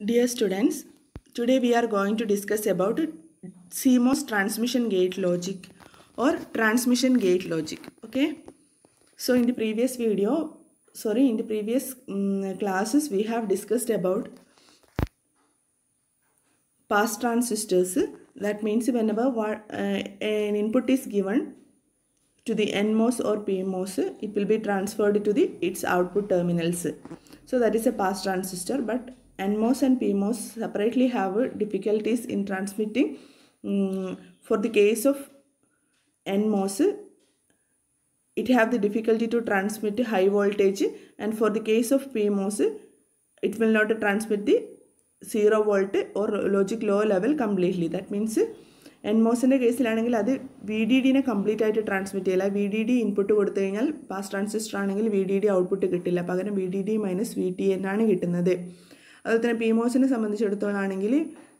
Dear students, today we are going to discuss about CMOS transmission gate logic or transmission gate logic. Okay. So in the previous video, sorry, in the previous um, classes we have discussed about pass transistors. That means whenever one, uh, an input is given to the NMOS or PMOS, it will be transferred to the its output terminals. So that is a pass transistor but NMOS and PMOS separately have difficulties in transmitting. Um, for the case of NMOS, it have the difficulty to transmit high voltage and for the case of PMOS, it will not transmit the zero volt or logic low level completely. That means NMOS in the case of VDD in a complete transmit VDD input to the pass transistor VDD output to VDD minus VTN. അതുപോലെ തന്നെ P മോസിനെ സംബന്ധിച്ചിടത്തോളാണെങ്കിൽ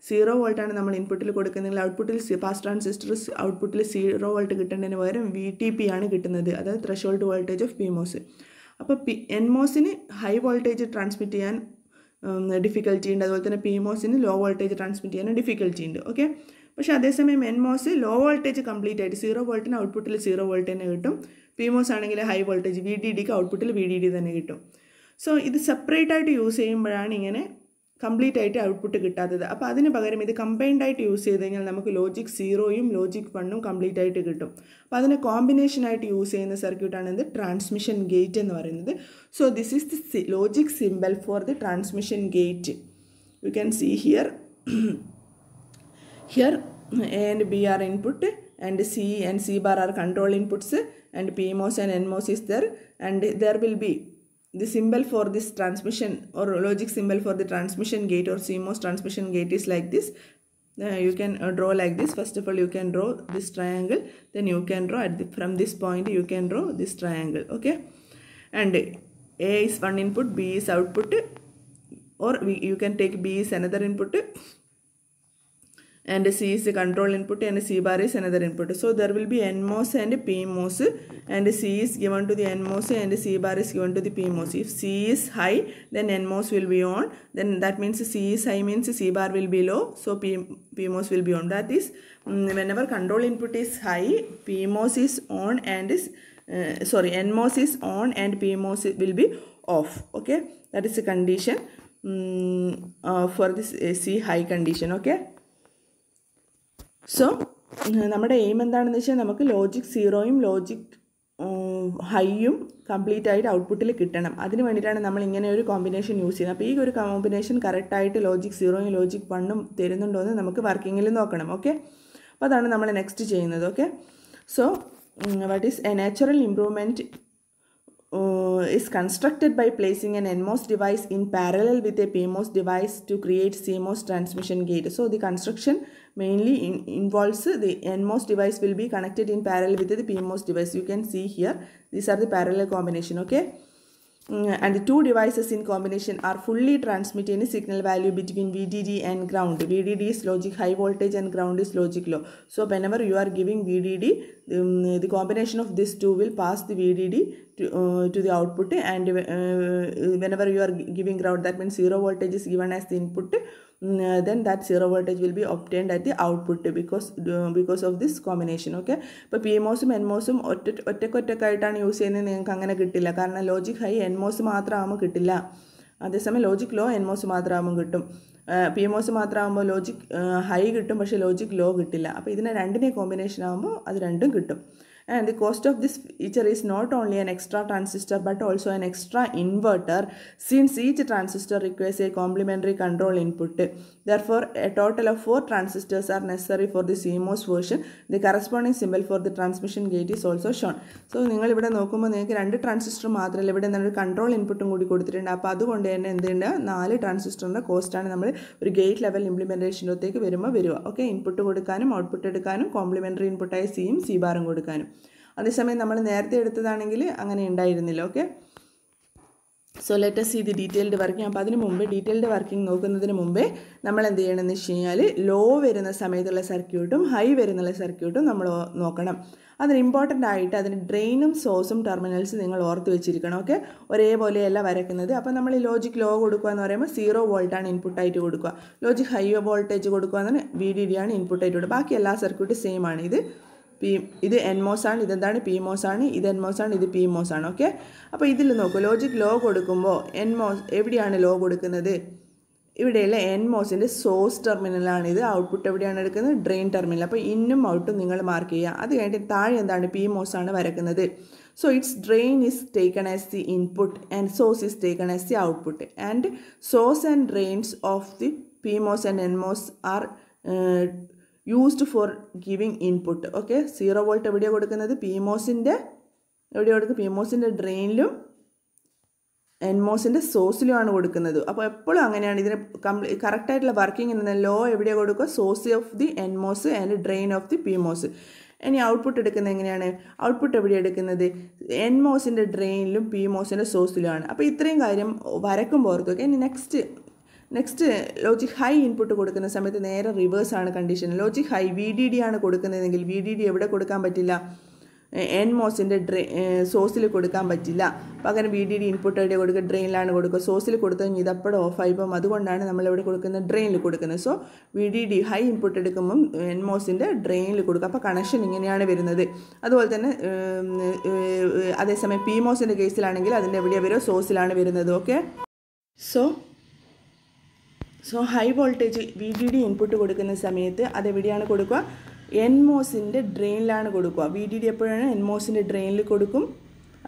zero വോൾട്ടാണ് നമ്മൾ ഇൻപുട്ടിൽ കൊടുക്കുന്നതെങ്കിൽ ഔട്ട്പുട്ടിൽ pass transistor ഔട്ട്പുട്ടിൽ zero volt കിട്ടേണ്ടതിന് പകരം V T P ആണ് കിട്ടുന്നത് അതായത് threshold voltage of P MOS അപ്പോൾ പി എൻ മോസിന് ഹൈ വോൾട്ടേജ് ട്രാൻസ്മിറ്റ് ചെയ്യാൻ ഡിഫിക്കൽറ്റി ഉണ്ട് അതുപോലെ തന്നെ പി മോസിന് ലോ വോൾട്ടേജ് ട്രാൻസ്മിറ്റ് ചെയ്യാൻ ഡിഫിക്കൽറ്റി ഉണ്ട് ഓക്കെ പക്ഷേ അതേസമയം N MOS low voltage complete ആയിട്ട് സീറോ വോൾട്ടിന് ഔട്ട്പുട്ടിൽ സീറോ വോൾട്ട് തന്നെ കിട്ടും പി മോസ് ആണെങ്കിൽ ഹൈ വോൾട്ടേജ് വി ഡി ഡിക്ക് ഔട്ട്പുട്ടിൽ വി ഡി ഡി തന്നെ കിട്ടും സോ ഇത് സെപ്പറേറ്റ് ആയിട്ട് യൂസ് ചെയ്യുമ്പോഴാണ് ഇങ്ങനെ കംപ്ലീറ്റ് ആയിട്ട് ഔട്ട്പുട്ട് കിട്ടാത്തത് അപ്പോൾ അതിന് പകരം ഇത് കമ്പൈൻഡ് ആയിട്ട് യൂസ് ചെയ്ത് കഴിഞ്ഞാൽ നമുക്ക് ലോജിക് സീറോയും ലോജിക് വണ്ണും കംപ്ലീറ്റ് ആയിട്ട് കിട്ടും അപ്പോൾ അതിന് ആയിട്ട് യൂസ് ചെയ്യുന്ന സർക്യൂട്ടാണ് ഇത് ട്രാൻസ്മിഷൻ ഗേറ്റ് എന്ന് പറയുന്നത് so this is the logic symbol for the transmission gate you can see here here A and B are input and C and C bar are control inputs and P MOS and N MOS is there and there will be the symbol for this transmission or logic symbol for the transmission gate or CMOS transmission gate is like this. Uh, you can uh, draw like this. First of all, you can draw this triangle. Then you can draw the, from this point, you can draw this triangle. Okay. And A is one input, B is output or we, you can take B is another input and C is the control input and C bar is another input. So there will be NMOS and PMOS and C is given to the NMOS and C bar is given to the PMOS. If C is high then NMOS will be on then that means C is high means C bar will be low so P PMOS will be on that is mm, whenever control input is high PMOS is on and is uh, sorry NMOS is on and PMOS will be off okay that is the condition um, uh, for this AC uh, high condition okay so നമ്മുടെ aim എന്താണെന്ന് വെച്ചാൽ നമുക്ക് logic സീറോയും logic ഹൈയും complete ആയിട്ട് ഔട്ട്പുട്ടിൽ കിട്ടണം അതിന് വേണ്ടിയിട്ടാണ് നമ്മൾ ഇങ്ങനെ ഒരു കോമ്പിനേഷൻ യൂസ് ചെയ്യുന്നത് അപ്പോൾ ഈ ഒരു കോമ്പിനേഷൻ കറക്റ്റായിട്ട് ലോജിക് സീറോയും ലോജിക് വണ്ണും തരുന്നുണ്ടോ എന്ന് നമുക്ക് വർക്കിങ്ങിൽ നോക്കണം ഓക്കെ അപ്പോൾ അതാണ് നമ്മൾ നെക്സ്റ്റ് ചെയ്യുന്നത് okay so what is a natural improvement uh, is constructed by placing an NMOS device in parallel with a PMOS device to create CMOS transmission gate. So the construction mainly in, involves the NMOS device will be connected in parallel with the PMOS device. You can see here these are the parallel combination. Okay. Mm, and the two devices in combination are fully transmitting a signal value between VDD and ground. VDD is logic high voltage and ground is logic low. So whenever you are giving VDD, um, the combination of these two will pass the VDD to, uh, to the output and uh, whenever you are giving ground that means zero voltage is given as the input Uh, then that zero voltage will be obtained at the output because because of this combination okay ഇപ്പോൾ P എമോസും എൻമോസും ഒറ്റ ഒറ്റക്കൊറ്റക്കായിട്ടാണ് use ചെയ്യുന്നത് നിങ്ങൾക്ക് അങ്ങനെ കിട്ടില്ല കാരണം ലോജിക് ഹൈ എൻമോസ് മാത്രമാകുമ്പോൾ കിട്ടില്ല അതേസമയം ലോജിക് ലോ എൻമോസ് മാത്രമാകുമ്പോൾ കിട്ടും പി എം ഒസ് മാത്രമാകുമ്പോൾ ലോജിക് ഹൈ കിട്ടും പക്ഷേ ലോജിക് ലോ കിട്ടില്ല അപ്പോൾ ഇതിനെ രണ്ടിനെ കോമ്പിനേഷൻ ആകുമ്പോൾ അത് രണ്ടും കിട്ടും and the cost of this feature is not only an extra transistor but also an extra inverter since each transistor requires a complementary control input Therefore, a total of four transistors are necessary for the CMOS version. The corresponding symbol for the transmission gate is also shown. So, നിങ്ങൾ ഇവിടെ നോക്കുമ്പോൾ നിങ്ങൾക്ക് രണ്ട് transistor മാത്രമല്ല ഇവിടെ നമ്മൾ control ഇൻപുട്ടും കൂടി കൊടുത്തിട്ടുണ്ട് അപ്പോൾ അതുകൊണ്ട് തന്നെ എന്തുണ്ട് നാല് ട്രാൻസിസ്റ്ററിൻ്റെ ആണ് നമ്മൾ ഒരു ഗേറ്റ് ലെവൽ ഇംപ്ലിമെൻറ്റേഷനകത്തേക്ക് വരുമ്പോൾ വരിക ഓക്കെ ഇൻപുട്ട് കൊടുക്കാനും ഔട്ട്പുട്ട് എടുക്കാനും കോംപ്ലിമെൻ്ററി ഇൻപുട്ടായി സിയും സി ബാറും കൊടുക്കാനും അതേസമയം നമ്മൾ നേരത്തെ എടുത്തതാണെങ്കിൽ അങ്ങനെ ഉണ്ടായിരുന്നില്ല ഓക്കെ സോ ലെറ്റ് സി ഇത് ഡീറ്റെയിൽഡ് വർക്കിംഗ് അപ്പോൾ അതിന് മുമ്പ് ഡീറ്റെയിൽഡ് വർക്കിംഗ് നോക്കുന്നതിന് മുമ്പേ നമ്മൾ എന്ത് ചെയ്യണമെന്ന് വെച്ച് കഴിഞ്ഞാൽ ലോ വരുന്ന സമയത്തുള്ള സർക്യൂട്ടും ഹൈ വരുന്നുള്ള സർക്യൂട്ടും നമ്മൾ നോക്കണം അതിന് ഇമ്പോർട്ടൻ്റ് ആയിട്ട് അതിന് ഡ്രെയിനും സോസും ടെർമിനൽസും നിങ്ങൾ ഓർത്ത് വെച്ചിരിക്കണം ഓക്കെ ഒരേപോലെയല്ല വരയ്ക്കുന്നത് അപ്പോൾ നമ്മൾ ഈ ലോജിക് ലോ കൊടുക്കുക എന്ന് പറയുമ്പോൾ സീറോ വോൾട്ടാണ് ഇൻപുട്ടായിട്ട് കൊടുക്കുക ലോജിക് ഹൈ വോൾട്ടേജ് കൊടുക്കുക എന്ന് പറഞ്ഞാൽ വി ഡി ഡി ആണ് ഇൻപുട്ടായിട്ട് കൊടുക്കുക ബാക്കി എല്ലാ സർക്യൂട്ടും സെയിം ആണ് ഇത് പി ഇത് എൻ മോസ് ആണ് ഇതെന്താണ് പി മോസ് ആണ് ഇത് എൻ മോസ് ആണ് ഇത് പി മോസ് ആണ് ഓക്കെ അപ്പോൾ ഇതിൽ നോക്കൂ ലോജിക് ലോ കൊടുക്കുമ്പോൾ എൻ മോസ് എവിടെയാണ് ലോ കൊടുക്കുന്നത് ഇവിടെയുള്ള എൻ മോസിൻ്റെ സോഴ്സ് ടെർമിനലാണ് ഇത് ഔട്ട്പുട്ട് എവിടെയാണ് എടുക്കുന്നത് ഡ്രെയിൻ ടെർമിനൽ അപ്പോൾ ഇന്നും ഔട്ടും നിങ്ങൾ മാർക്ക് ചെയ്യുക അത് കഴിഞ്ഞിട്ട് താഴെ എന്താണ് പി മോസ് ആണ് വരക്കുന്നത് so it's drain is taken as the input and source is taken as the output and source and drains of the P MOS and N MOS are used for giving input okay zero volt എവിടെയാണ് കൊടുക്കുന്നത് P മോസിൻ്റെ എവിടെയാണ് കൊടുക്കുക P മോസിൻ്റെ ഡ്രെയിനിലും എൻമോസിൻ്റെ സോസിലുമാണ് കൊടുക്കുന്നത് അപ്പോൾ എപ്പോഴും അങ്ങനെയാണ് ഇതിന് കംപ്ലീ കറക്റ്റായിട്ടുള്ള വർക്കിംഗ് എന്ന ലോ എവിടെയാണ് കൊടുക്കുക സോസ് of the NMOS and drain of the P MOS ഇനി ഔട്ട്പുട്ട് എടുക്കുന്നത് എങ്ങനെയാണ് ഔട്ട്പുട്ട് എവിടെ എടുക്കുന്നത് എൻമോസിൻ്റെ ഡ്രെയിനിലും പി മോസിൻ്റെ സോസിലുമാണ് അപ്പോൾ ഇത്രയും കാര്യം വരക്കുമ്പോൾ ഓർത്തുക ഇനി next next logic high input കൊടുക്കുന്ന സമയത്ത് നേരെ റിവേഴ്സ് ആണ് condition logic high V D D ആണ് കൊടുക്കുന്നതെങ്കിൽ വി ഡി ഡി എവിടെ കൊടുക്കാൻ പറ്റില്ല എൻ മോസിൻ്റെ ഡ്രെ സോസിൽ കൊടുക്കാൻ പറ്റില്ല പകരം V D D input idea കൊടുക്കുക ഡ്രെയിനിലാണ് കൊടുക്കുക സോസിൽ കൊടുത്തു ഇതപ്പോഴും ഓഫായി ഇപ്പം അതുകൊണ്ടാണ് നമ്മളിവിടെ കൊടുക്കുന്നത് ഡ്രെയിനിൽ കൊടുക്കുന്നത് so V D D high input എടുക്കുമ്പം എൻ മോസിൻ്റെ ഡ്രെയിനിൽ കൊടുക്കുക അപ്പോൾ കണക്ഷൻ ഇങ്ങനെയാണ് വരുന്നത് അതുപോലെ തന്നെ അതേസമയം പി മോസിൻ്റെ കേസിലാണെങ്കിൽ അതിൻ്റെ എവിടെയാണ് വരുമോ സോസിലാണ് വരുന്നത് okay so so high voltage V D D input കൊടുക്കുന്ന സമയത്ത് അത് എവിടെയാണ് കൊടുക്കുക എൻമോസിൻ്റെ ഡ്രെയിനിലാണ് കൊടുക്കുക വി ഡി ഡി എപ്പോഴാണ് എൻമോസിൻ്റെ ഡ്രെയിനിൽ കൊടുക്കും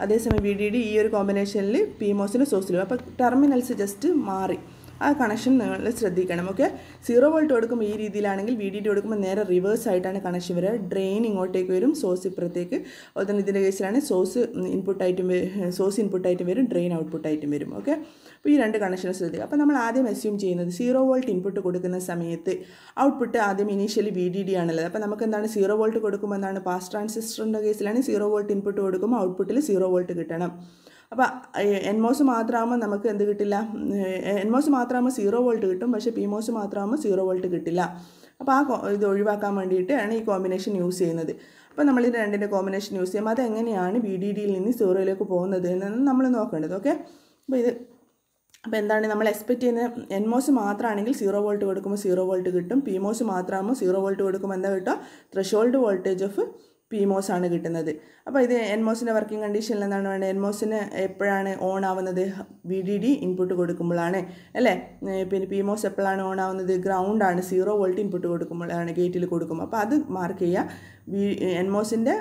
അതേസമയം വി ഡി ഡി ഈ ഒരു കോമ്പിനേഷനിൽ പി മോസിൻ്റെ സോഴ്സിലും അപ്പോൾ ടെർമിനൽസ് ജസ്റ്റ് മാറി ആ കണക്ഷൻ നിങ്ങൾ ശ്രദ്ധിക്കണം ഓക്കെ സീറോ വോൾട്ട് കൊടുക്കുമ്പോൾ ഈ രീതിയിലാണെങ്കിൽ വി ഡി ഡി കൊടുക്കുമ്പോൾ നേരെ റിവേഴ്സ് ആയിട്ടാണ് കണക്ഷൻ വരിക ഡ്രെയിൻ ഇങ്ങോട്ടേക്ക് വരും സോഴ്സ് ഇപ്പുറത്തേക്ക് അതുപോലെ തന്നെ ഇതിൻ്റെ കേസിലാണ് സോഴ്സ് ഇൻപുട്ടായിട്ടും സോഴ്സ് ഇൻപുട്ടായിട്ടും വരും ഡ്രെയിൻ ഔട്ട്പുട്ടായിട്ടും വരും ഓക്കെ അപ്പോൾ ഈ രണ്ട് കണക്ഷൻ ശ്രദ്ധിക്കുക അപ്പോൾ നമ്മൾ ആദ്യം അസ്യൂം ചെയ്യുന്നത് സീറോ വോൾട്ട് ഇൻപുട്ട് കൊടുക്കുന്ന സമയത്ത് ഔട്ട്പുട്ട് ആദ്യം ഇനീഷ്യലി വി ഡി ഡി ആണുള്ളത് അപ്പോൾ നമുക്ക് എന്താണ് സീറോ വോൾട്ട് കൊടുക്കുമ്പോൾ എന്താണ് പാസ് ട്രാൻസിസ്റ്ററിൻ്റെ കേസിലാണെങ്കിൽ സീറോ വോൾട്ട് ഇൻപുട്ട് കൊടുക്കുമ്പോൾ ഔട്ട്പുട്ടിൽ സീറോ വോൾട്ട് കിട്ടണം അപ്പോൾ എൻ മോസ് മാത്രമാകുമ്പോൾ നമുക്ക് എന്ത് കിട്ടില്ല എൻ മോസ് മാത്രമാകുമ്പോൾ സീറോ വോൾട്ട് കിട്ടും പക്ഷേ പി മോസ് മാത്രമാകുമ്പോൾ സീറോ വോൾട്ട് കിട്ടില്ല അപ്പോൾ ആ ഇത് ഒഴിവാക്കാൻ വേണ്ടിയിട്ടാണ് ഈ കോമ്പിനേഷൻ യൂസ് ചെയ്യുന്നത് അപ്പോൾ നമ്മൾ ഈ രണ്ടിൻ്റെ കോമ്പിനേഷൻ യൂസ് ചെയ്യുമ്പോൾ അതെങ്ങനെയാണ് ബി ഡി ഡിയിൽ നിന്ന് സീറോയിലേക്ക് പോകുന്നത് എന്നാണ് നമ്മൾ നോക്കേണ്ടത് ഓക്കെ അപ്പോൾ ഇത് അപ്പോൾ എന്താണ് നമ്മൾ എക്സ്പെക്ട് ചെയ്യുന്നത് എൻ മോസ് മാത്രമാണെങ്കിൽ സീറോ വോൾട്ട് കൊടുക്കുമ്പോൾ സീറോ വോൾട്ട് കിട്ടും പി മോസ് മാത്രമാകുമ്പോൾ സീറോ വോൾട്ട് കൊടുക്കുമ്പോൾ എന്താ കിട്ടുക threshold voltage of P MOS ആണ് കിട്ടുന്നത് അപ്പോൾ ഇത് എൻ മോസിൻ്റെ വർക്കിംഗ് കണ്ടീഷനിൽ എന്താണ് വേണ്ടത് എൻ മോസിന് എപ്പോഴാണ് ഓൺ ആവുന്നത് വി ഡി ഡി ഇൻപുട്ട് കൊടുക്കുമ്പോഴാണ് അല്ലേ പിന്നെ പി മോസ് എപ്പോഴാണ് ഓൺ ആവുന്നത് ഗ്രൗണ്ടാണ് സീറോ വോൾട്ട് ഇൻപുട്ട് കൊടുക്കുമ്പോഴാണ് ഗേറ്റിൽ കൊടുക്കും അപ്പോൾ അത് മാർക്ക് ചെയ്യുക വി എൻ മോസിൻ്റെ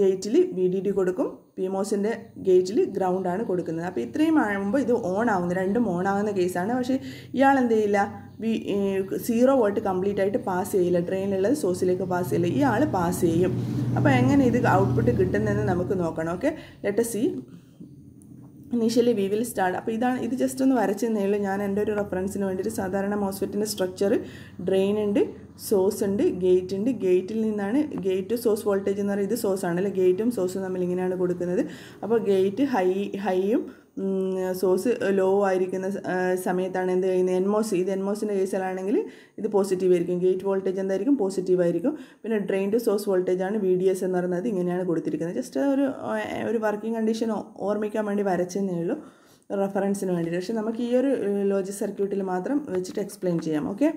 ഗേറ്റിൽ വി ഡി ഡി കൊടുക്കും പി മോസിൻ്റെ ഗേജിൽ ഗ്രൗണ്ടാണ് കൊടുക്കുന്നത് അപ്പോൾ ഇത്രയും ആകുമ്പോൾ ഇത് ഓൺ ആവുന്നു രണ്ടും ഓൺ ആവുന്ന കേസാണ് പക്ഷേ ഇയാൾ എന്ത് ചെയ്യില്ല വി സീറോ വോൾട്ട് കംപ്ലീറ്റ് ആയിട്ട് പാസ് ചെയ്യില്ല ട്രെയിനിലുള്ളത് സോസിലേക്ക് പാസ് ചെയ്യില്ല ഇയാൾ പാസ് ചെയ്യും അപ്പോൾ എങ്ങനെ ഇത് ഔട്ട്പുട്ട് കിട്ടുന്നതെന്ന് നമുക്ക് നോക്കണം okay let see initially we will start അപ്പോൾ ഇതാണ് ഇത് ജസ്റ്റ് ഒന്ന് വരച്ചെന്നേ ഉള്ളൂ ഞാൻ എൻ്റെ ഒരു റെഫറൻസിന് വേണ്ടിയിട്ട് സാധാരണ മോസ്ഫെറ്റിൻ്റെ സ്ട്രക്ചർ ഡ്രെയിൻ ഉണ്ട് സോസ് ഉണ്ട് ഗേറ്റ് ഉണ്ട് ഗേറ്റിൽ നിന്നാണ് ഗേറ്റ് സോസ് വോൾട്ടേജ് എന്ന് പറയുന്നത് ഇത് സോസ് ആണല്ലേ ഗേറ്റും സോസും നമ്മൾ ഇങ്ങനെയാണ് കൊടുക്കുന്നത് അപ്പോൾ ഗേറ്റ് ഹൈ ഹൈയും സോസ് ലോ ആയിരിക്കുന്ന സമയത്താണ് എന്ത് ചെയ്യുന്നത് എൻമോസ് ഇത് എൻമോസിൻ്റെ കേസിലാണെങ്കിൽ ഇത് പോസിറ്റീവ് ആയിരിക്കും ഗേറ്റ് വോൾട്ടേജ് എന്തായിരിക്കും പോസിറ്റീവ് ആയിരിക്കും പിന്നെ ഡ്രെയിൻ ടു സോസ് വോൾട്ടേജ് ആണ് വി ഡി എസ് എന്ന് പറയുന്നത് ഇങ്ങനെയാണ് കൊടുത്തിരിക്കുന്നത് ജസ്റ്റ് ഒരു ഒരു വർക്കിംഗ് കണ്ടീഷൻ ഓർമ്മിക്കാൻ വേണ്ടി വരച്ചതേ ഉള്ളൂ റെഫറൻസിന് വേണ്ടിയിട്ട് പക്ഷേ നമുക്ക് ഈ ഒരു ലോജിക് സർക്യൂട്ടിൽ മാത്രം വെച്ചിട്ട് എക്സ്പ്ലെയിൻ ചെയ്യാം ഓക്കെ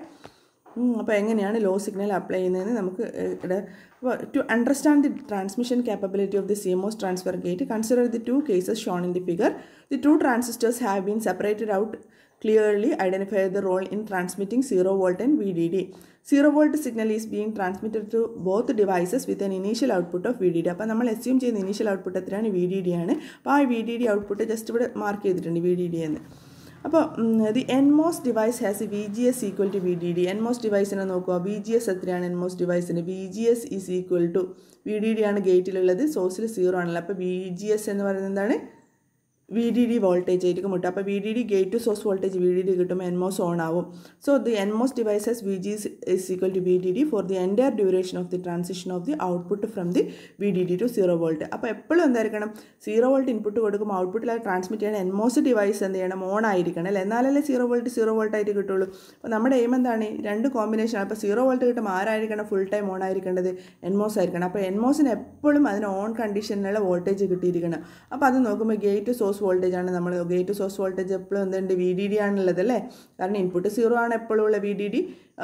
അപ്പോൾ എങ്ങനെയാണ് ലോ സിഗ്നൽ അപ്ലൈ ചെയ്യുന്നതെന്ന് നമുക്ക് ഇവിടെ to understand the transmission capability of the CMOS transfer gate consider the two cases shown in the figure the two transistors have been separated out clearly identify the role in transmitting zero volt and V D D zero volt signal is being transmitted to both devices with an initial output of V D D അപ്പോൾ നമ്മൾ assume ചെയ്യുന്ന initial output എത്രയാണ് V D D ആണ് അപ്പോൾ ആ V D D output just ഇവിടെ mark ചെയ്തിട്ടുണ്ട് V D D എന്ന് അപ്പോൾ the N MOS device has V G S equal to V D D N MOS ഡിവൈസിനെ നോക്കുക വി ജി എസ് എത്രയാണ് എൻ മോസ് ഡിവൈസിന് V G S is equal to V D D ആണ് ഗേറ്റിലുള്ളത് സോഴ്സിൽ zero ആണല്ലോ അപ്പോൾ വി ജി എസ് എന്ന് പറയുന്നത് എന്താണ് വി ഡി ഡി വോൾട്ടേജ് ആയിരിക്കും കിട്ടും അപ്പോൾ V D D gate to source voltage V D D കിട്ടുമ്പോൾ എൻമോസ് ഓൺ ആവും so the NMOS devices V G is equal to V D D for the entire duration of the transition of the output from the V D D to zero volt അപ്പോൾ എപ്പോഴും എന്തായിരിക്കണം zero volt input കൊടുക്കുമ്പോൾ ഔട്ട്പുട്ടിൽ അത് transmit ചെയ്യണം NMOS device എന്ത് ചെയ്യണം on ആയിരിക്കണം അല്ലേ എന്നാലല്ലേ സീറോ വോൾട്ട് സീറോ വോൾട്ട് ആയിട്ട് കിട്ടുള്ളൂ അപ്പോൾ നമ്മുടെ എയിം എന്താണ് രണ്ട് കോമ്പിനേഷൻ അപ്പോൾ സീറോ വോൾട്ട് കിട്ടുമ്പോൾ ആരായിരിക്കണം ഫുൾ ടൈം ഓൺ ആയിരിക്കേണ്ടത് എൻമോസ് ആയിരിക്കണം അപ്പോൾ എൻമോസിന് എപ്പോഴും അതിന് ഓൺ കണ്ടീഷനിലുള്ള വോൾട്ടേജ് കിട്ടിയിരിക്കണം അപ്പോൾ അത് നോക്കുമ്പോൾ ഗേറ്റ് സോഴ്സ് സോഴ്സ് വോൾട്ടേജ് ആണ് നമ്മൾ ഗേറ്റ് സോഴ്സ് വോൾട്ടേജ് എപ്പോഴും എന്തുണ്ട് വി ഡി ഡി ആണുള്ളത് അല്ലേ കാരണം ഇൻപുട്ട് സീറോ ആണ് എപ്പോഴും ഉള്ള വി ഡി ഡി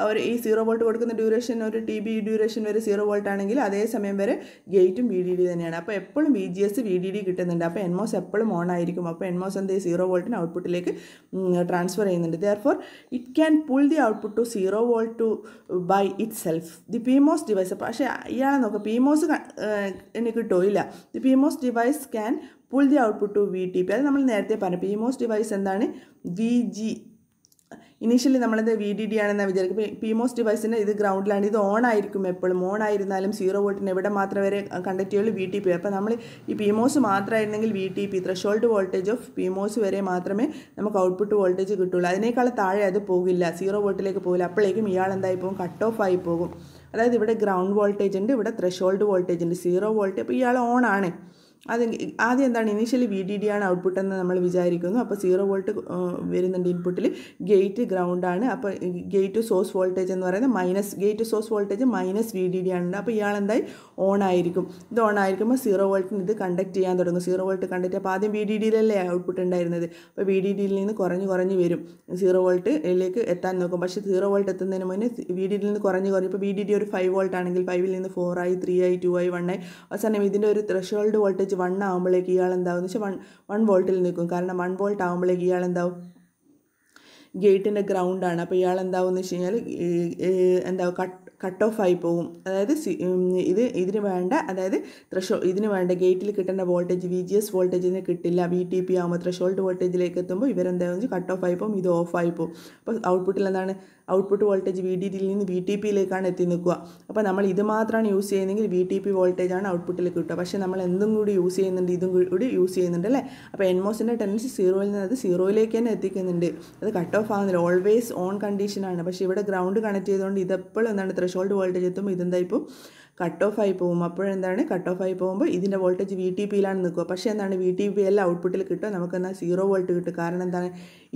ഒരു ഈ സീറോ വോൾട്ട് കൊടുക്കുന്ന ഡ്യൂറേഷൻ ഒരു ടി ബി ഡ്യൂറേഷൻ വരെ സീറോ വോൾട്ട് ആണെങ്കിൽ അതേ സമയം വരെ ഗേറ്റും വി ഡി ഡി തന്നെയാണ് അപ്പോൾ എപ്പോഴും V G S V D D കിട്ടുന്നുണ്ട് അപ്പോൾ എൻമോസ് എപ്പോഴും ഓൺ ആയിരിക്കും അപ്പോൾ എൻമോസ് എന്ത് സീറോ വോൾട്ടിന് ഔട്ട്പുട്ടിലേക്ക് ട്രാൻസ്ഫർ ചെയ്യുന്നുണ്ട് therefore it can pull the output to zero volt to by itself the P MOS device പക്ഷേ ഇയാളെ നോക്കുക പി മോസ് എനിക്ക് കിട്ടുമോ ഇല്ല the P MOS device can pull the output to V T P അത് നമ്മൾ നേരത്തെ പറഞ്ഞു പി മോസ് ഡിവൈസ് എന്താണ് വി ജി ഇനീഷ്യലി നമ്മളത് വി ഡി ഡി ആണെന്നാണ് വിചാരിക്കും പി മോസ് ഡിവൈസിൻ്റെ ഇത് ഗ്രൗണ്ടിലാണ് ഇത് ഓൺ ആയിരിക്കും എപ്പോഴും ഓൺ ആയിരുന്നാലും സീറോ വോൾട്ടിന് എവിടെ മാത്രം വരെ കണ്ടക്ട് ചെയ്യുള്ളൂ വി ടി പി അപ്പോൾ നമ്മൾ ഈ പി മോസ് മാത്രമായിരുന്നെങ്കിൽ V T P threshold voltage of P MOS വരെ മാത്രമേ നമുക്ക് ഔട്ട്പുട്ട് വോൾട്ടേജ് കിട്ടുള്ളൂ അതിനേക്കാൾ താഴെ അത് പോകില്ല സീറോ വോൾട്ടിലേക്ക് പോകില്ല അപ്പോഴേക്കും ഇയാൾ എന്തായി പോകും കട്ട് ഓഫ് ആയി പോകും അതായത് ഇവിടെ ഗ്രൗണ്ട് വോൾട്ടേജ് ഉണ്ട് ഇവിടെ ത്രഷോൾഡ് വോൾട്ടേജ് ഉണ്ട് സീറോ വോൾട്ടേജ് ഇപ്പോൾ ഇയാൾ ഓൺ ആണ് അത് ആദ്യം എന്താണ് ഇനീഷ്യലി വി ഡി ഡി ആണ് ഔട്ട്പുട്ട് എന്ന് നമ്മൾ വിചാരിക്കുന്നു അപ്പോൾ സീറോ വോൾട്ട് വരുന്നുണ്ട് ഇൻപുട്ടിൽ ഗേറ്റ് ഗ്രൗണ്ടാണ് അപ്പോൾ ഗേറ്റ് സോഴ്സ് വോൾട്ടേജ് എന്ന് പറയുന്നത് minus gate source voltage minus V D D ആണ് അപ്പോൾ ഇയാൾ എന്തായി ഓൺ ആയിരിക്കും ഇത് ഓൺ ആയിരിക്കുമ്പോൾ സീറോ വോൾട്ടിന് ഇത് കണ്ടക്ട് ചെയ്യാൻ തുടങ്ങും സീറോ വോൾട്ട് കണ്ടിട്ട് അപ്പോൾ ആദ്യം വി ഡി ഡിയിലല്ലേ ഔട്ട്പുട്ട് ഉണ്ടായിരുന്നത് അപ്പോൾ വി ഡി ഡിയിൽ നിന്ന് കുറഞ്ഞ് കുറഞ്ഞ് വരും സീറോ വോൾട്ടിലേക്ക് എത്താൻ നോക്കും പക്ഷേ സീറോ വോൾട്ട് എത്തുന്നതിന് മുന്നേ വി ഡി ഡിയിൽ നിന്ന് കുറഞ്ഞ് കുറഞ്ഞ് ഇപ്പോൾ വി ഡി ഡി ഒരു ഫൈവ് വോൾട്ട് ആണെങ്കിൽ ഫൈവിൽ നിന്ന് ആയി ത്രീ ആയി ടു ആയി വൺ ആയി അവസാനം ഇതിൻ്റെ ഒരു ത്രഷ് ഹോൾഡ് വോൾട്ടേജ് വെച്ച് വൺ ആകുമ്പോഴേക്ക് ഇയാൾ എന്താവും വെച്ചാൽ വൺ വൺ വോൾട്ടിൽ നിൽക്കും കാരണം വൺ വോൾട്ട് ആകുമ്പോഴേക്ക് ഇയാൾ എന്താവും ഗേറ്റിൻ്റെ ഗ്രൗണ്ടാണ് അപ്പോൾ ഇയാൾ എന്താവും വെച്ച് കഴിഞ്ഞാൽ എന്താവും കട്ട് കട്ട് ഓഫ് ആയി പോകും അതായത് ഇത് ഇതിന് വേണ്ട അതായത് ത്രഷോ ഇതിന് വേണ്ട ഗേറ്റിൽ കിട്ടേണ്ട വോൾട്ടേജ് വി ജി എസ് വോൾട്ടേജിന് കിട്ടില്ല വി ടി പി ആകുമ്പോൾ ത്രഷോൾട്ട് വോൾട്ടേജിലേക്ക് എത്തുമ്പോൾ ഇവരെന്താണെന്ന് വെച്ചാൽ കട്ട് ഓഫ് ആയി പോകും ഇത് ഓഫ് ആയി പോകും അപ്പോൾ ഔട്ട്പുട്ടിൽ എന്താണ് ഔട്ട്പുട്ട് വോൾട്ടേജ് വി ഡി ഡിയിൽ നിന്ന് വി ടി പിയിലേക്കാണ് എത്തി നിൽക്കുക അപ്പോൾ നമ്മൾ ഇത് മാത്രമാണ് യൂസ് ചെയ്യുന്നതെങ്കിൽ വി ടി പി വോൾട്ടേജാണ് ഔട്ട്പുട്ടിൽ കിട്ടുക പക്ഷേ നമ്മൾ എന്തും കൂടി യൂസ് ചെയ്യുന്നുണ്ട് ഇതും കൂടി യൂസ് ചെയ്യുന്നുണ്ട് അല്ലേ അപ്പോൾ എൻമോസിൻ്റെ ടെൻഡൻസി സീറോയിൽ നിന്ന് അത് സീറോയിലേക്ക് തന്നെ എത്തിക്കുന്നുണ്ട് അത് കട്ട് ഓഫ് ആകുന്നില്ല ഓൾവേസ് ഓൺ കണ്ടീഷനാണ് പക്ഷേ ഇവിടെ ഗ്രൗണ്ട് കണക്ട് ചെയ്തുകൊണ്ട് ഇതെപ്പോഴും എന്താണ് ത്രഷോൾഡ് വോൾട്ടേജ് എത്തുമ്പോൾ ഇതെന്തായിപ്പോൾ കട്ട് ഓഫ് ആയി പോകും അപ്പോഴെന്താണ് കട്ട് ഓഫ് ആയി പോകുമ്പോൾ ഇതിൻ്റെ വോൾട്ടേജ് വി ടി പിയിലാണ് നിൽക്കുക പക്ഷേ എന്താണ് വി ടി പി എല്ലാം ഔട്ട്പുട്ടിൽ കിട്ടുക നമുക്കെന്നാൽ സീറോ വോൾട്ട് കിട്ടും കാരണം എന്താണ്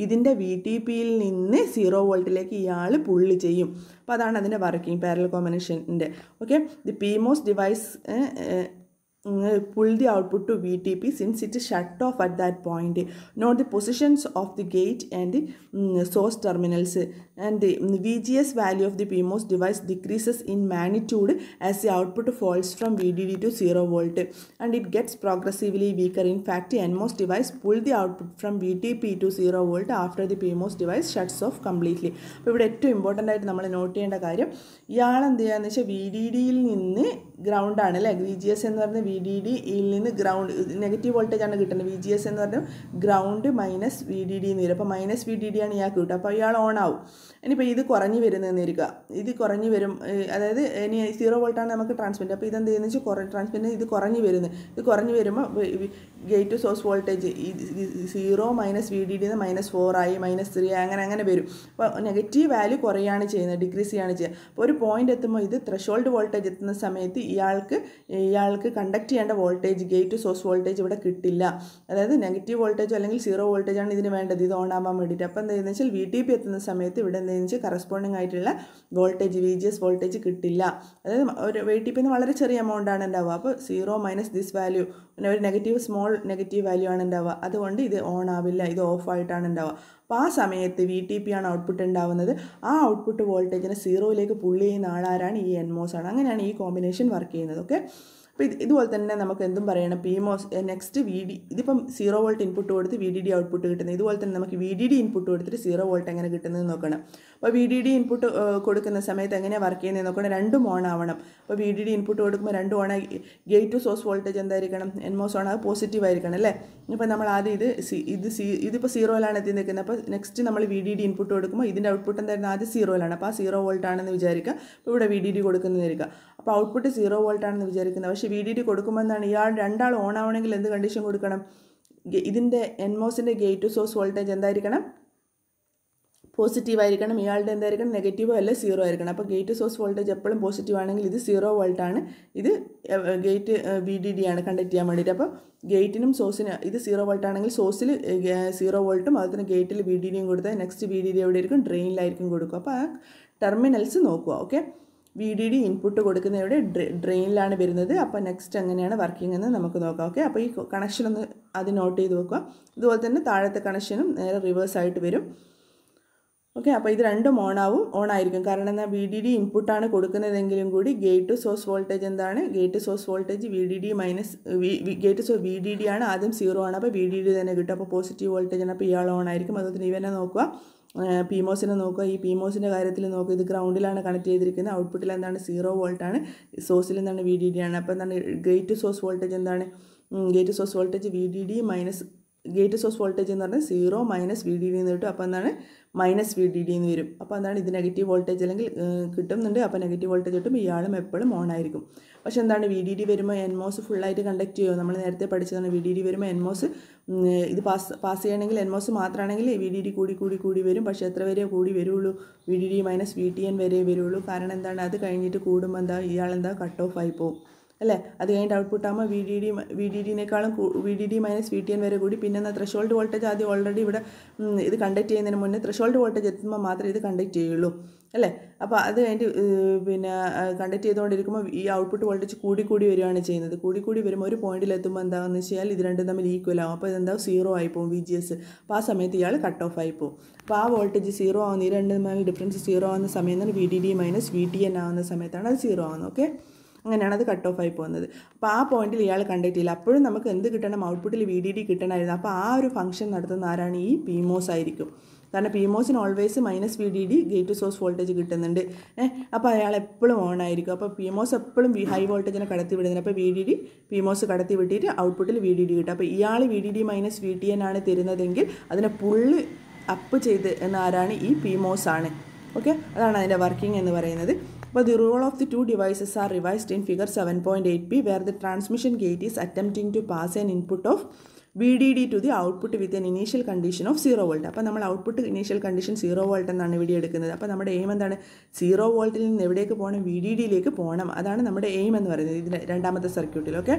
ഇതിൻ്റെ വി ടി പിയിൽ നിന്ന് സീറോ വോൾട്ടിലേക്ക് ഇയാൾ പുള്ളി ചെയ്യും അപ്പോൾ അതാണ് അതിൻ്റെ വർക്കിംഗ് പാരൽ കോമ്പിനേഷൻ്റെ okay the P MOS device pull the output to VTP since it is shut off at that point. Note the positions of the gate and the source terminals and the VGS value of the PMOS device decreases in magnitude as the output falls from VDD to 0 volt and it gets progressively weaker. In fact, the NMOS device pull the output from VTP to 0 volt after the PMOS device shuts off completely. അപ്പോൾ ഇവിടെ ഏറ്റവും important ആയിട്ട് നമ്മൾ not ചെയ്യേണ്ട കാര്യം ഇയാൾ എന്ത് is വെച്ചാൽ വി ഡി ഡിയിൽ വി ഡി ഡിയിൽ നിന്ന് ഗ്രൗണ്ട് നെഗറ്റീവ് വോൾട്ടേജാണ് കിട്ടുന്നത് വി ജി എസ് എന്ന് പറഞ്ഞാൽ ground minus V D D എന്ന് വരും അപ്പോൾ മൈനസ് വി ഡി ഡി ആണ് ഇയാൾക്ക് കിട്ടുക അപ്പോൾ ഇയാൾ ഓൺ ആവും ഇനിയിപ്പോൾ ഇത് കുറഞ്ഞു ഇരിക്കുക ഇത് കുറഞ്ഞു വരും അതായത് ഇനി സീറോ വോൾട്ടാണ് നമുക്ക് ട്രാൻസ്മിറ്റ് അപ്പോൾ ഇതെന്ത് ചെയ്യുന്നത് വെച്ചാൽ ട്രാൻസ്മിറ്റ് ഇത് കുറഞ്ഞു വരുന്നത് ഇത് കുറഞ്ഞു വരുമ്പോൾ gate to source voltage zero minus V D ഡിന്ന് മൈനസ് ആയി മൈനസ് ത്രീ അങ്ങനെ അങ്ങനെ വരും അപ്പോൾ നെഗറ്റീവ് വാല്യൂ കുറയാണ് ചെയ്യുന്നത് ഡിക്രീസ് ചെയ്യുകയാണ് ചെയ്യുക അപ്പോൾ ഒരു പോയിന്റ് എത്തുമ്പോൾ ഇത് ത്രഷോൾഡ് വോൾട്ടേജ് എത്തുന്ന സമയത്ത് ഇയാൾക്ക് ഇയാൾക്ക് കണ്ടക്ട് കണക്ട് ചെയ്യേണ്ട വോൾട്ടേജ് ഗേറ്റ് സോഴ്സ് വോൾട്ടേജ് ഇവിടെ കിട്ടില്ല അതായത് നെഗറ്റീവ് വോൾട്ടേജോ അല്ലെങ്കിൽ സീറോ വോൾട്ടേജാണ് ഇതിന് വേണ്ടത് ഇത് ഓൺ ആവാൻ വേണ്ടിയിട്ട് അപ്പോൾ എന്താണെന്ന് വെച്ചാൽ വി ടി പി എത്തുന്ന സമയത്ത് ഇവിടെ എന്താണെന്ന് വെച്ചാൽ കറസ്പോണ്ടിങ് ആയിട്ടുള്ള voltage V G S voltage കിട്ടില്ല അതായത് ഒരു വി ടി എന്ന് വളരെ ചെറിയ എമൗണ്ട് ആണ് ഉണ്ടാവുക അപ്പോൾ സീറോ മൈനസ് ദിസ് വാല്യൂ പിന്നെ ഒരു നെഗറ്റീവ് സ്മോൾ നെഗറ്റീവ് വാല്യൂ ആണ് ഉണ്ടാവുക അതുകൊണ്ട് ഇത് ഓൺ ആവില്ല ഇത് ഓഫ് ആയിട്ടാണ് ഉണ്ടാവുക അപ്പോൾ ആ സമയത്ത് വി ടി പി ആണ് ഔട്ട്പുട്ട് ഉണ്ടാവുന്നത് ആ ഔട്ട്പുട്ട് വോൾട്ടേജിനെ സീറോയിലേക്ക് പുള്ളി ചെയ്യുന്ന ആളാരാണ് ഈ എൻമോസാണ് ആണ് അങ്ങനെയാണ് ഈ കോമ്പിനേഷൻ വർക്ക് ചെയ്യുന്നത് ഓക്കെ അപ്പോൾ ഇത് ഇതുപോലെ തന്നെ നമുക്ക് എന്തും പറയണം P MOS next V D ഇതിപ്പം സീറോ വോൾട്ട് ഇൻപുട്ട് കൊടുത്ത് വി ഡി ഡി ഔട്ട്പുട്ട് കിട്ടുന്നത് ഇതുപോലെ തന്നെ നമുക്ക് വി ഡി ഡി ഇൻപുട്ട് കൊടുത്തിട്ട് സീറോ വോൾട്ട് എങ്ങനെ കിട്ടുന്നത് നോക്കണം അപ്പോൾ വി ഡി ഡി ഇൻപുട്ട് കൊടുക്കുന്ന സമയത്ത് എങ്ങനെയാണ് വർക്ക് ചെയ്യുന്നത് നോക്കണം രണ്ടും ഓൺ ആവണം അപ്പോൾ വി ഡി ഡി ഇൻപുട്ട് കൊടുക്കുമ്പോൾ രണ്ടും on gate to source voltage എന്തായിരിക്കണം എൻ മോസ് ഓൺ ആകും പോസിറ്റീവ് ആയിരിക്കണം അല്ലേ ഇപ്പോൾ നമ്മൾ ആദ്യം ഇത് സി ഇത് സി ഇതിപ്പോൾ സീറോയിലാണ് എത്തി നിൽക്കുന്നത് അപ്പോൾ നെക്സ്റ്റ് നമ്മൾ വി ഡി ഡി ഇൻപുട്ട് കൊടുക്കുമ്പോൾ ഇതിൻ്റെ ഔട്ട്പുട്ട് എന്തായിരുന്നു ആദ്യം സീറോയിലാണ് അപ്പോൾ ആ സീറോ വോൾട്ട് ആണെന്ന് വിചാരിക്കുക അപ്പോൾ ഇവിടെ വി ഡി ഡി കൊടുക്കുന്നതായിരിക്കുക അപ്പോൾ ഔട്ട്പുട്ട് സീറോ ആണെന്ന് വിചാരിക്കുന്നത് പക്ഷേ വി ഡി ഡി കൊടുക്കുമെന്നാണ് ഇയാൾ രണ്ടാൾ ഓൺ ആവണമെങ്കിൽ എന്ത് കണ്ടീഷൻ കൊടുക്കണം ഇതിൻ്റെ എൻമോസിൻ്റെ ഗേറ്റ് ടു സോഴ്സ് വോൾട്ടേജ് എന്തായിരിക്കണം പോസിറ്റീവ് ആയിരിക്കണം ഇയാളുടെ എന്തായിരിക്കണം നെഗറ്റീവോ അല്ല സീറോ ആയിരിക്കണം അപ്പോൾ ഗേറ്റ് സോഴ്സ് വോൾട്ടേജ് എപ്പോഴും പോസിറ്റീവ് ആണെങ്കിൽ ഇത് സീറോ വോൾട്ടാണ് ഇത് ഗേറ്റ് വി ഡി ഡി ആണ് കണ്ടക്ട് ചെയ്യാൻ വേണ്ടിയിട്ട് അപ്പോൾ ഗേറ്റിനും സോഴ്സിന് ഇത് സീറോ വോൾട്ട് ആണെങ്കിൽ സോഴ്സിൽ സീറോ വോൾട്ടും അതുപോലെ ഗേറ്റിൽ വി ഡി ഡിയും കൊടുത്താൽ നെക്സ്റ്റ് വി ഡി ഡി എവിടെ ആയിരിക്കും ഡ്രെയിനിലായിരിക്കും കൊടുക്കുക അപ്പോൾ ആ ടെർമിനൽസ് നോക്കുക okay V D D input കൊടുക്കുന്നവരുടെ ഡ്രെയിനിലാണ് വരുന്നത് അപ്പോൾ നെക്സ്റ്റ് എങ്ങനെയാണ് വർക്കിംഗ് എന്ന് നമുക്ക് നോക്കാം ഓക്കെ അപ്പോൾ ഈ കണക്ഷൻ ഒന്ന് അത് നോട്ട് ചെയ്ത് വെക്കുക ഇതുപോലെ തന്നെ താഴത്തെ കണക്ഷനും നേരെ റിവേഴ്സ് ആയിട്ട് വരും ഓക്കെ അപ്പോൾ ഇത് രണ്ടും ഓൺ ആവും ഓൺ ആയിരിക്കും കാരണം എന്നാൽ വി ഡി ഡി ഇൻപുട്ടാണ് കൊടുക്കുന്നതെങ്കിലും കൂടി ഗേറ്റ് ടു സോഴ്സ് വോൾട്ടേജ് എന്താണ് gate source voltage V D D minus gate so V D D ആണ് ആദ്യം സീറോ ആണ് അപ്പോൾ വി ഡി ഡി തന്നെ കിട്ടും അപ്പോൾ പോസിറ്റീവ് വോൾട്ടേജ് ആണ് അപ്പോൾ ഇയാൾ ഓൺ ആയിരിക്കും അതുപോലെ തന്നെ ഇവനെ നോക്കുക പിമോസിനെ നോക്കുക ഈ പിമോസിൻ്റെ കാര്യത്തിൽ നോക്കുക ഇത് ഗ്രൗണ്ടിലാണ് കണക്ട് ചെയ്തിരിക്കുന്നത് ഔട്ട്പുട്ടിൽ എന്താണ് സീറോ വോൾട്ടാണ് സോഴ്സിൽ എന്താണ് വി ഡി ഡി ആണ് അപ്പോൾ എന്താണ് ഗേറ്റ് സോഴ്സ് വോൾട്ടേജ് എന്താണ് gate source voltage V D D minus gate source voltage എന്ന് പറഞ്ഞാൽ zero minus V D D എന്ന് കിട്ടും അപ്പോൾ എന്താണ് മൈനസ് വി ഡി ഡി എന്ന് വരും അപ്പോൾ അതാണ് ഇത് നെഗറ്റീവ് വോൾട്ടേജ് അല്ലെങ്കിൽ കിട്ടുന്നുണ്ട് അപ്പോൾ നെഗറ്റീവ് വോൾട്ടേജ് കിട്ടും ഇയാളും എപ്പോഴും ഓൺ ആയിരിക്കും പക്ഷേ എന്താണ് വി ഡി ഡി വരുമ്പോൾ എൻ മോസ് ഫുള്ളായിട്ട് കണ്ടക്ട് ചെയ്യുമോ നമ്മൾ നേരത്തെ പഠിച്ചതാണ് വി ഡി ഡി വരുമ്പോൾ എൻ മോസ് ഇത് പാസ് പാസ് ചെയ്യണമെങ്കിൽ എൻ മോസ് മാത്രമാണെങ്കിൽ വി ഡി ഡി കൂടി കൂടി കൂടി വരും പക്ഷേ എത്ര വരെ കൂടി വരുള്ളൂ V D D minus V T N വരെ വരുള്ളൂ കാരണം എന്താണ് അത് കഴിഞ്ഞിട്ട് കൂടുമ്പോൾ എന്താ ഇയാളെന്താ കട്ട് ഓഫ് ആയി പോകും അല്ലേ അത് കഴിഞ്ഞിട്ട് ഔട്ട്പുട്ട് ആകുമ്പോൾ V D D V D ഡിനേക്കാളും V D D minus V T N വരെ കൂടി പിന്നെ ത്രഷോൾഡ് വോൾട്ടേജ് ആദ്യം ഓൾറെഡി ഇവിടെ ഇത് കണ്ടക്ട് ചെയ്യുന്നതിന് മുന്നേ ത്രഷോൾഡ് വോൾട്ടേജ് എത്തുമ്പോൾ മാത്രമേ ഇത് കണ്ടക്ട് ചെയ്യുള്ളൂ അല്ലേ അപ്പോൾ അത് കഴിഞ്ഞിട്ട് പിന്നെ കണ്ടക്ട് ചെയ്തുകൊണ്ടിരിക്കുമ്പോൾ ഈ ഔട്ട്പുട്ട് വോൾട്ടേജ് കൂടി കൂടി വരികയാണ് ചെയ്യുന്നത് കൂടി കൂടി വരുമ്പോൾ ഒരു പോയിന്റിൽ എത്തുമ്പോൾ എന്താണെന്ന് വെച്ച് കഴിഞ്ഞാൽ ഇത് രണ്ടും തമ്മിൽ ഈക്വൽ ആവും അപ്പോൾ ഇതെന്താവും സീറോ ആയി പോകും വി ജി എസ് അപ്പോൾ ആ സമയത്ത് ഇയാൾ കട്ട് ഓഫ് ആയി പോകും അപ്പോൾ ആ വോൾട്ടേജ് സീറോ ആവുന്ന ഈ രണ്ട് തമ്മിൽ ഡിഫറൻസ് സീറോ ആവുന്ന സമയത്താണ് V D D minus V T N ആവുന്ന സമയത്താണ് അത് സീറോ ആവുന്നത് ഓക്കെ അങ്ങനെയാണ് അത് കട്ട് ഓഫ് ആയി പോകുന്നത് അപ്പോൾ ആ പോയിന്റിൽ ഇയാൾ കണ്ടെത്തിയില്ല അപ്പോഴും നമുക്ക് എന്ത് കിട്ടണം ഔട്ട്പുട്ടിൽ വി ഡി ഡി കിട്ടണമായിരുന്നു അപ്പോൾ ആ ഒരു ഫംഗ്ഷൻ നടത്തുന്ന ആരാണ് ഈ പി മോസ് ആയിരിക്കും കാരണം പി മോസിന് always minus V D D gate to source voltage കിട്ടുന്നുണ്ട് ഏഹ് അപ്പോൾ അയാൾ എപ്പോഴും ഓൺ ആയിരിക്കും അപ്പോൾ പി മോസ് എപ്പോഴും ഹൈ വോൾട്ടേജിനെ കടത്തി വിടുന്നത് അപ്പോൾ V D D P MOS കടത്തി വിട്ടിട്ട് ഔട്ട്പുട്ടിൽ വി ഡി ഡി കിട്ടും അപ്പോൾ ഇയാൾ V D D minus V T N ആണ് തരുന്നതെങ്കിൽ അതിനെ പുള്ള് അപ്പ് ചെയ്ത് എന്ന ആരാണ് ഈ പി മോസ് ആണ് ഓക്കെ അതാണ് അതിൻ്റെ വർക്കിംഗ് എന്ന് പറയുന്നത് But the role of the two devices are revised in figure 7.8b where the transmission gate is attempting to pass an input of V D D to the output with an initial condition of zero volt അപ്പോൾ നമ്മൾ output initial condition zero volt എന്നാണ് ഇവിടെ എടുക്കുന്നത് അപ്പോൾ നമ്മുടെ aim എന്താണ് zero വോൾട്ടിൽ നിന്ന് എവിടേക്ക് പോകണം വി ഡി ഡിയിലേക്ക് പോകണം അതാണ് നമ്മുടെ എയിം എന്ന് പറയുന്നത് ഇതിൻ്റെ രണ്ടാമത്തെ സർക്യൂട്ടിൽ ഓക്കെ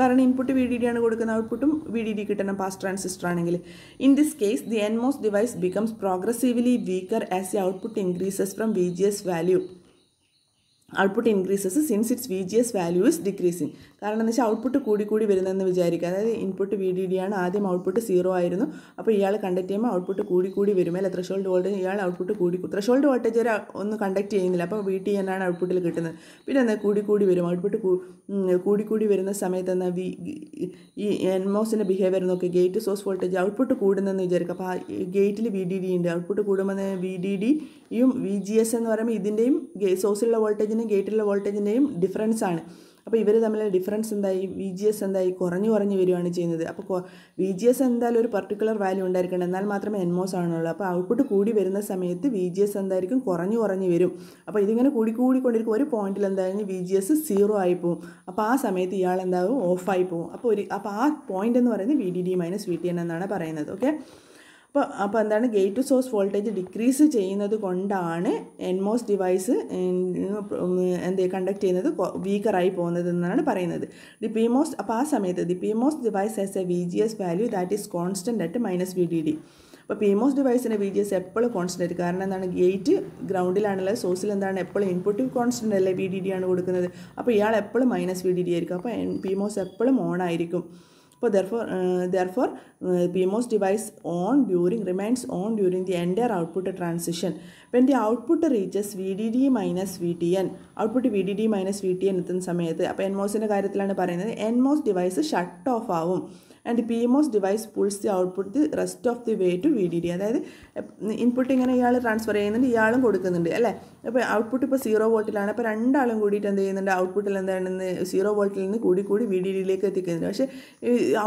കാരണം ഇൻപുട്ട് വി ഡി ഡി ആണ് കൊടുക്കുന്ന ഔട്ട്പുട്ടും വി ഡി ഡി കിട്ടണം പാസ് ട്രാൻസിസ്റ്റർ ആണെങ്കിൽ in this case the NMOS device becomes progressively weaker as the output increases from V G S value output increases since its VGS value is decreasing. കാരണം എന്ന് വെച്ചാൽ output കൂടി കൂടി വരുന്നതെന്ന് വിചാരിക്കുക അതായത് ഇൻപുട്ട് വി ഡി ഡി ആണ് ആദ്യം ഔട്ട്പുട്ട് സീറോ ആയിരുന്നു അപ്പോൾ ഇയാൾ കണ്ടക്ട് ചെയ്യുമ്പോൾ ഔട്ട്പുട്ട് കൂടി കൂടി വരുമ്പോൾ അല്ല ത്രഷോൾഡ് വോൾട്ടേജ് ഇയാൾ ഔട്ട്പുട്ട് കൂടി ത്രഷോൾഡ് വോൾട്ടേജ് വരെ ഒന്ന് കണ്ടക്ട് ചെയ്യുന്നില്ല അപ്പോൾ വി ടി എന്നാണ് ഔട്ട്പുട്ടിൽ കിട്ടുന്നത് പിന്നെ എന്നാൽ കൂടി കൂടി വരും ഔട്ട്പുട്ട് കൂടി കൂടി വരുന്ന സമയത്ത് എന്നാൽ വി ഈ എൻ ബിഹേവിയർ നോക്കി ഗേറ്റ് സോഴ്സ് വോൾട്ടേജ് ഔട്ട്പുട്ട് കൂടുന്നെന്ന് വിചാരിക്കുക അപ്പോൾ ആ ഗേറ്റിൽ വി ഡി ഡി ഉണ്ട് ഔട്ട്പുട്ട് കൂടുമ്പോൾ വി ഡി ഡിയും വി ജി എസ് എന്ന് പറയുമ്പോൾ ഇതിൻ്റെയും സോഴ്സിലുള്ള വോൾട്ടേജിൻ്റെയും ഗേറ്റിലുള്ള വോൾട്ടേജിൻ്റെയും ഡിഫറൻസ് ആണ് അപ്പോൾ ഇവർ തമ്മിലുള്ള ഡിഫറൻസ് എന്തായി വി ജി എസ് എന്തായി കുറഞ്ഞു കുറഞ്ഞു വരികയാണ് ചെയ്യുന്നത് അപ്പോൾ വി ജി എസ് എന്തായാലും ഒരു പർട്ടിക്കുലർ വാല്യൂ ഉണ്ടായിരിക്കണം എന്നാൽ മാത്രമേ എൻമോസ് ആണുള്ളൂ അപ്പോൾ ഔട്ട്പുട്ട് കൂടി വരുന്ന സമയത്ത് വി ജി എസ് എന്തായിരിക്കും കുറഞ്ഞു കുറഞ്ഞു വരും അപ്പോൾ ഇതിങ്ങനെ കൂടി കൂടിക്കൊണ്ടിരിക്കും ഒരു പോയിന്റിൽ എന്തായാലും വി ജി എസ് സീറോ ആയി പോവും അപ്പോൾ ആ സമയത്ത് ഇയാൾ എന്താകും ഓഫായി പോവും അപ്പോൾ ഒരു അപ്പോൾ ആ പോയിന്റ് എന്ന് പറയുന്നത് V D D minus V T N എന്നാണ് പറയുന്നത് ഓക്കെ അപ്പോൾ അപ്പോൾ എന്താണ് gate to source voltage decrease ചെയ്യുന്നത് കൊണ്ടാണ് എൻമോസ് ഡിവൈസ് എന്ത് കണ്ടക്ട് ചെയ്യുന്നത് വീക്കറായി പോകുന്നത് എന്നാണ് പറയുന്നത് ദി പി മോസ് അപ്പോൾ ആ സമയത്ത് the P MOS device as a V G S value that is constant at minus V D D അപ്പോൾ പി മോസ് ഡിവൈസിൻ്റെ വി ജി എസ് എപ്പോഴും കോൺസ്റ്റൻ്റ് ആയിരിക്കും കാരണം എന്താണ് ഗേറ്റ് ഗ്രൗണ്ടിലാണല്ലോ സോഴ്സിൽ എന്താണ് എപ്പോഴും ഇൻപുട്ട് കോൺസ്റ്റൻ്റ് അല്ലേ വി ഡി ഡി ആണ് കൊടുക്കുന്നത് അപ്പോൾ ഇയാൾ എപ്പോഴും മൈനസ് വി ഡി ഡി ആയിരിക്കും അപ്പോൾ പി മോസ് എപ്പോഴും ഓൺ ആയിരിക്കും അപ്പോൾ therefore uh, therefore uh, PMOS device on during remains on during the entire output transition when the output reaches VDD minus VTN output VDD minus VTN എത്തുന്ന സമയത്ത് അപ്പോൾ NMOSിൻ്റെ കാര്യത്തിലാണ് പറയുന്നത് NMOS device ഷട്ട് ഓഫ് ആവും and P MOS device pulls the output the rest of the way to V D D അതായത് input ഇങ്ങനെ ഇയാൾ transfer ചെയ്യുന്നുണ്ട് ഇയാളും കൊടുക്കുന്നുണ്ട് അല്ലേ അപ്പോൾ ഔട്ട്പുട്ട് ഇപ്പോൾ സീറോ വോൾട്ടിലാണ് അപ്പോൾ രണ്ടാളും കൂടിയിട്ട് എന്ത് ചെയ്യുന്നുണ്ട് ഔട്ട്പുട്ടിൽ എന്താണെന്ന് സീറോ വോൾട്ടിൽ നിന്ന് കൂടി കൂടി വി ഡി ഡിയിലേക്ക് എത്തിക്കുന്നുണ്ട് പക്ഷേ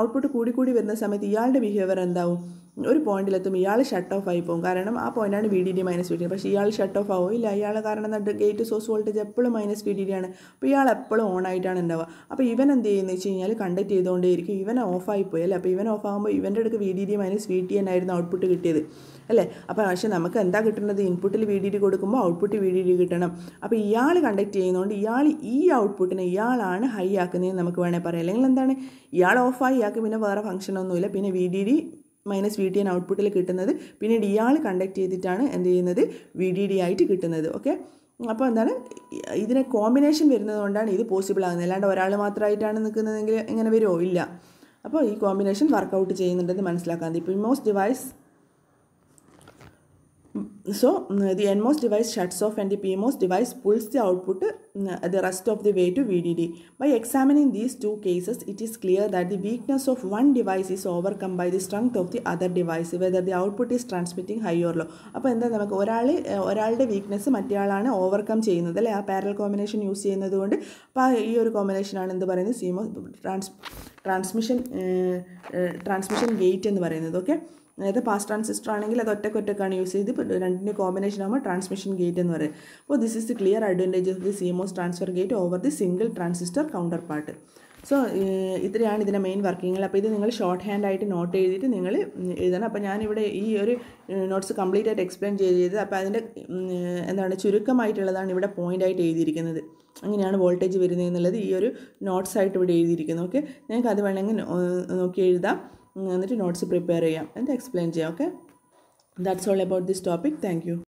ഔട്ട്പുട്ട് കൂടി കൂടി വരുന്ന സമയത്ത് ഇയാളുടെ ബിഹേവിയർ എന്താവും ഒരു പോയിന്റിലെത്തും ഇയാൾ ഷട്ട് ഓഫ് ആയി പോകും കാരണം ആ പോയിന്റാണ് V D D minus V D പക്ഷേ ഇയാൾ ഷട്ട് ഓഫ് ആവില്ല ഇയാൾ കാരണം എന്താ ഗേറ്റ് സോഴ്സ് വോൾട്ടേജ് എപ്പോഴും മൈനസ് വി ഡി ഡി ആണ് അപ്പോൾ ഇയാൾ എപ്പോഴും ഓൺ ആയിട്ടാണ് ഉണ്ടാവുക അപ്പോൾ ഇവൻ എന്ത് ചെയ്യുന്നത് വെച്ച് കഴിഞ്ഞാൽ കണ്ടക്ട് ചെയ്തുകൊണ്ടേയിരിക്കും ഇവൻ ഓഫ് ആയി പോയി അല്ലേ അപ്പോൾ ഇവൻ ഓഫ് ആകുമ്പോൾ ഇവൻ്റെ അടുക്ക് V D D minus V T എന്നായിരുന്നു ഔട്ട്പുട്ട് കിട്ടിയത് അല്ലേ അപ്പോൾ പക്ഷേ നമുക്ക് എന്താ കിട്ടുന്നത് ഇൻപുട്ടിൽ വി ഡി ഡി കൊടുക്കുമ്പോൾ ഔട്ട്പുട്ട് വി ഡി ഡി കിട്ടണം അപ്പോൾ ഇയാൾ കണ്ടക്ട് ചെയ്യുന്നതുകൊണ്ട് ഇയാൾ ഈ ഔട്ട്പുട്ടിനെ ഇയാളാണ് ഹൈ ആക്കുന്നതെന്ന് നമുക്ക് വേണമെങ്കിൽ പറയാം അല്ലെങ്കിൽ എന്താണ് ഇയാൾ ഓഫായി ഇയാൾക്ക് പിന്നെ വേറെ ഫംഗ്ഷൻ ഒന്നുമില്ല പിന്നെ V D D minus V T N ഔട്ട്പുട്ടിൽ കിട്ടുന്നത് പിന്നീട് ഇയാൾ കണ്ടക്ട് ചെയ്തിട്ടാണ് എന്ത് ചെയ്യുന്നത് വി ഡി ഡി ആയിട്ട് കിട്ടുന്നത് ഓക്കെ അപ്പോൾ എന്താണ് ഇതിനെ കോമ്പിനേഷൻ വരുന്നത് കൊണ്ടാണ് ഇത് പോസിബിൾ ആകുന്നത് അല്ലാണ്ട് ഒരാൾ മാത്രമായിട്ടാണ് നിൽക്കുന്നതെങ്കിൽ ഇങ്ങനെ വരുമോ ഇല്ല അപ്പോൾ ഈ കോമ്പിനേഷൻ വർക്കൗട്ട് ചെയ്യുന്നുണ്ടെന്ന് മനസ്സിലാക്കാൻ ഇപ്പോൾ most device So the NMOS device shuts off and the PMOS device pulls the output the rest of the way to VDD. By examining these two cases, it is clear that the weakness of one device is overcome by the strength of the other device, whether the output is transmitting high or low. അപ്പോൾ എന്താ നമുക്ക് ഒരാൾ ഒരാളുടെ weakness മറ്റേയാളാണ് overcome ചെയ്യുന്നത് അല്ലേ ആ parallel combination use ചെയ്യുന്നത് കൊണ്ട് അപ്പോൾ ഈ ഒരു കോമ്പിനേഷനാണ് എന്ത് പറയുന്നത് CMOS trans transmission transmission gate എന്ന് പറയുന്നത് okay അതായത് പാസ് ട്രാൻസിസ്റ്റർ ആണെങ്കിൽ അത് ഒറ്റക്കൊറ്റക്കാണ് യൂസ് ചെയ്ത് രണ്ടിൻ്റെ കോമ്പിനേഷൻ ആകുമ്പോൾ ട്രാൻസ്മിഷൻ ഗേറ്റ് എന്ന് പറയും അപ്പോൾ this is the clear advantage of the C M transfer gate over the single transistor counterpart so ഇത്രയാണ് ഇതിൻ്റെ മെയിൻ വർക്കിംഗ് അപ്പോൾ ഇത് നിങ്ങൾ ഷോർട്ട് ഹാൻഡ് ആയിട്ട് നോട്ട് എഴുതിയിട്ട് നിങ്ങൾ എഴുതണം അപ്പോൾ ഞാനിവിടെ ഈ ഒരു നോട്ട്സ് കംപ്ലീറ്റ് ആയിട്ട് എക്സ്പ്ലെയിൻ ചെയ്ത് അപ്പോൾ അതിൻ്റെ എന്താണ് ചുരുക്കമായിട്ടുള്ളതാണ് ഇവിടെ പോയിൻ്റ് ആയിട്ട് എഴുതിയിരിക്കുന്നത് അങ്ങനെയാണ് വോൾട്ടേജ് വരുന്നത് എന്നുള്ളത് ഈ ഒരു നോട്ട്സ് ആയിട്ട് ഇവിടെ എഴുതിയിരിക്കുന്നത് ഓക്കെ ഞങ്ങൾക്ക് അത് വേണമെങ്കിൽ നോക്കി എഴുതാം എന്നിട്ട് നോട്ട്സ് പ്രിപ്പയർ ചെയ്യാം എന്നിട്ട് എക്സ്പ്ലെയിൻ ചെയ്യാം okay that's all about this topic thank